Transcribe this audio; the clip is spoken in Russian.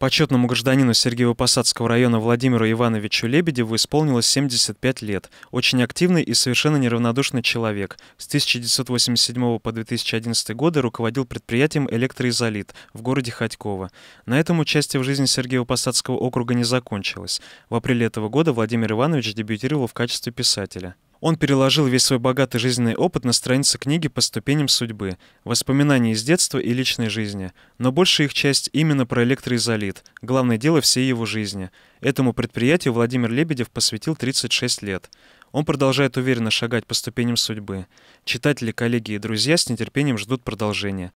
Почетному гражданину Сергеево-Посадского района Владимиру Ивановичу Лебедеву исполнилось 75 лет. Очень активный и совершенно неравнодушный человек. С 1987 по 2011 годы руководил предприятием «Электроизолит» в городе Ходьково. На этом участие в жизни Сергеево-Посадского округа не закончилось. В апреле этого года Владимир Иванович дебютировал в качестве писателя. Он переложил весь свой богатый жизненный опыт на страницы книги по ступеням судьбы, воспоминания из детства и личной жизни, но большая их часть именно про электроизолит, главное дело всей его жизни. Этому предприятию Владимир Лебедев посвятил 36 лет. Он продолжает уверенно шагать по ступеням судьбы. Читатели, коллеги и друзья с нетерпением ждут продолжения.